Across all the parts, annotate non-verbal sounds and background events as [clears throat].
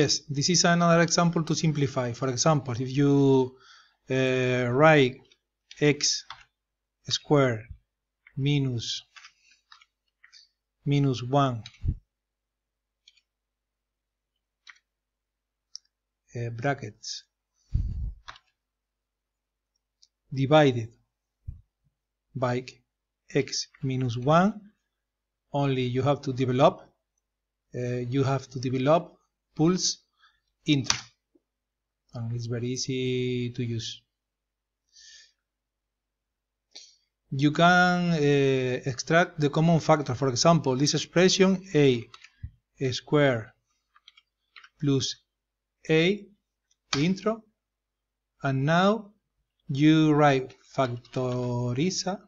Yes, this is another example to simplify. For example, if you uh, write x squared minus minus 1 uh, brackets divided by x minus 1 only you have to develop uh, you have to develop pulls intro and it's very easy to use you can uh, extract the common factor for example this expression a square plus a intro and now you write factoriza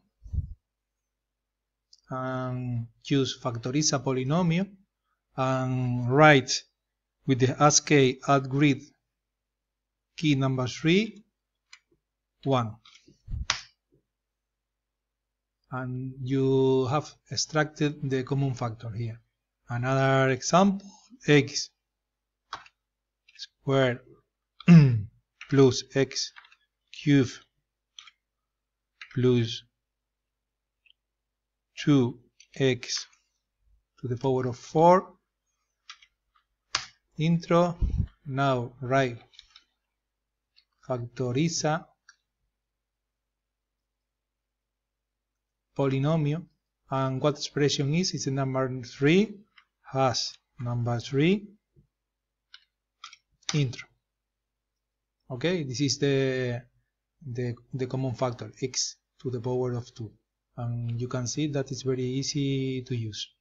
and choose factoriza polynomial and write with the ASK add grid key number 3, 1. And you have extracted the common factor here. Another example, x squared [clears throat] plus x cube plus 2x to the power of 4 intro now write factoriza polynomial and what expression is is number 3 has number 3 intro okay this is the the, the common factor x to the power of 2 and you can see that it's very easy to use